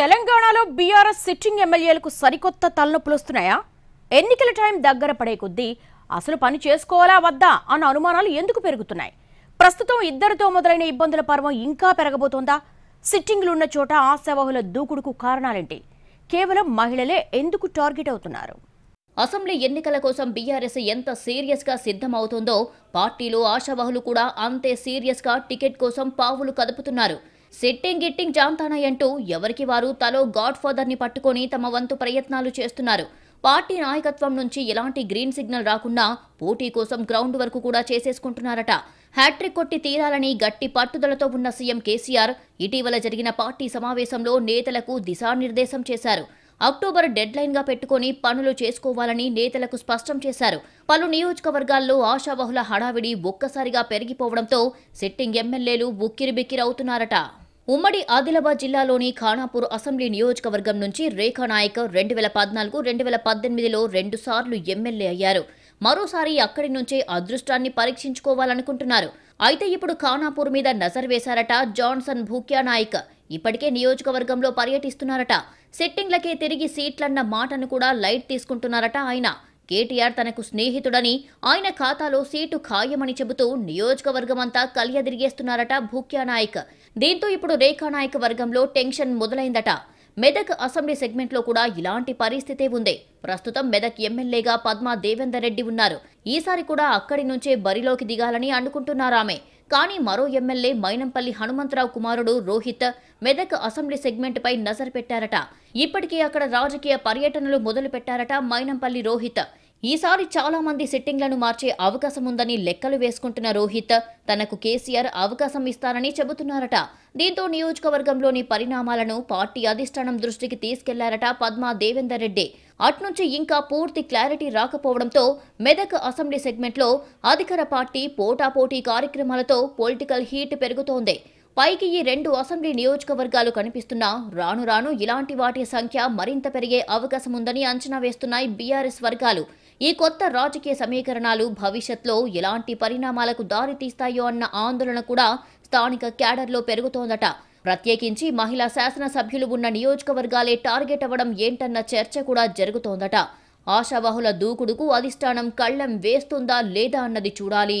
తెలంగాణలో BRS sitting ఎమ్మెల్యేలకు సరికొత్త తలనొప్పులు వస్తున్నాయా ఎన్నికల టైం దగ్గర పడే కొద్దీ అసలు పని చేసుకోవాలా వద్దా అన్న అనుమానాలు ఎందుకు పెరుగుతున్నాయి ప్రస్తుతం ఇద్దరితో మొదలైన ఇబ్బందుల పర్వం ఇంకా పెరగబోతోందా సిట్టింగ్లున్న చోట ఆశావాహుల దూకుడుకు కారణాలేంటి కేవలం మహిళలే ఎందుకు టార్గెట్ అవుతున్నారు అసెంబ్లీ ఎన్నికల కోసం బీఆర్ఎస్ ఎంత సీరియస్గా సిద్ధమవుతుందో పార్టీలు ఆశావాహులు కూడా అంతే సీరియస్గా టికెట్ కోసం పావులు కదుపుతున్నారు సిట్టింగ్ గిట్టింగ్ జాంతానయ్యంటూ అంటూ ఎవరికి వారు తలో గాడ్ ఫాదర్ని పట్టుకొని తమ వంతు ప్రయత్నాలు చేస్తున్నారు పార్టీ నాయకత్వం నుంచి ఎలాంటి గ్రీన్ సిగ్నల్ రాకుండా పోటీ కోసం గ్రౌండ్ వరకు కూడా చేసేసుకుంటున్నారట హ్యాట్రిక్ కొట్టి తీరాలని గట్టి పట్టుదలతో ఉన్న సీఎం కేసీఆర్ ఇటీవల జరిగిన పార్టీ సమావేశంలో నేతలకు దిశానిర్దేశం చేశారు అక్టోబర్ డెడ్లైన్గా పెట్టుకుని పనులు చేసుకోవాలని నేతలకు స్పష్టం చేశారు పలు నియోజకవర్గాల్లో ఆశాబహుల హడావిడి ఒక్కసారిగా పెరిగిపోవడంతో సిట్టింగ్ ఎమ్మెల్యేలు అవుతున్నారట ఉమ్మడి ఆదిలాబాద్ జిల్లాలోని ఖానాపూర్ అసెంబ్లీ నియోజకవర్గం నుంచి రేఖా నాయక్ రెండు వేల పద్నాలుగు రెండు వేల పద్దెనిమిదిలో రెండుసార్లు ఎమ్మెల్యే అయ్యారు మరోసారి అక్కడి నుంచే అదృష్టాన్ని పరీక్షించుకోవాలనుకుంటున్నారు అయితే ఇప్పుడు ఖానాపూర్ మీద నజర్ వేశారట జాన్సన్ భూక్యా నాయక్ ఇప్పటికే నియోజకవర్గంలో పర్యటిస్తున్నారట సెట్టింగ్లకే తిరిగి సీట్లన్న మాటను కూడా లైట్ తీసుకుంటున్నారట ఆయన కేటీఆర్ తనకు స్నేహితుడని ఆయన ఖాతాలో సీటు ఖాయమని చెబుతూ నియోజకవర్గమంతా కలియదిరిగేస్తున్నారట భూక్యానాయక్ నాయక్ దీంతో ఇప్పుడు రేఖానాయక్ వర్గంలో టెన్షన్ మొదలైందట మెదక్ అసెంబ్లీ సెగ్మెంట్లో కూడా ఇలాంటి పరిస్థితే ఉంది ప్రస్తుతం మెదక్ ఎమ్మెల్యేగా పద్మా దేవేందర్ రెడ్డి ఉన్నారు ఈసారి కూడా అక్కడి నుంచే బరిలోకి దిగాలని అనుకుంటున్నారామె కానీ మరో ఎమ్మెల్యే మైనంపల్లి హనుమంతరావు కుమారుడు రోహిత్ మెదక్ అసెంబ్లీ సెగ్మెంట్పై నజరు పెట్టారట ఇప్పటికే అక్కడ రాజకీయ పర్యటనలు మొదలు పెట్టారట మైనంపల్లి రోహిత్ ఈసారి చాలా మంది సిట్టింగ్లను మార్చే అవకాశం ఉందని లెక్కలు వేసుకుంటున్న రోహిత్ తనకు కేసీఆర్ అవకాశం ఇస్తారని చెబుతున్నారట దీంతో నియోజకవర్గంలోని పరిణామాలను పార్టీ అధిష్టానం దృష్టికి తీసుకెళ్లారట పద్మా దేవేందర్ రెడ్డి అట్నుంచి ఇంకా పూర్తి క్లారిటీ రాకపోవడంతో మెదక్ అసెంబ్లీ సెగ్మెంట్లో అధికార పార్టీ పోటాపోటీ కార్యక్రమాలతో పొలిటికల్ హీట్ పెరుగుతోంది పైకి ఈ రెండు అసెంబ్లీ నియోజకవర్గాలు కనిపిస్తున్నా రాను రాను ఇలాంటి వాటి సంఖ్య మరింత పెరిగే అవకాశం ఉందని అంచనా వేస్తున్నాయి బీఆర్ఎస్ వర్గాలు ఈ కొత్త రాజకీయ సమీకరణాలు భవిష్యత్లో ఎలాంటి పరిణామాలకు దారితీస్తాయో అన్న ఆందోళన కూడా స్థానిక క్యాడర్లో పెరుగుతోందట ప్రత్యేకించి మహిళా శాసనసభ్యులు ఉన్న నియోజకవర్గాలే టార్గెట్ అవ్వడం ఏంటన్న చర్చ కూడా జరుగుతోందట ఆశావాహుల దూకుడుకు అధిష్టానం కళ్లం వేస్తుందా లేదా అన్నది చూడాలి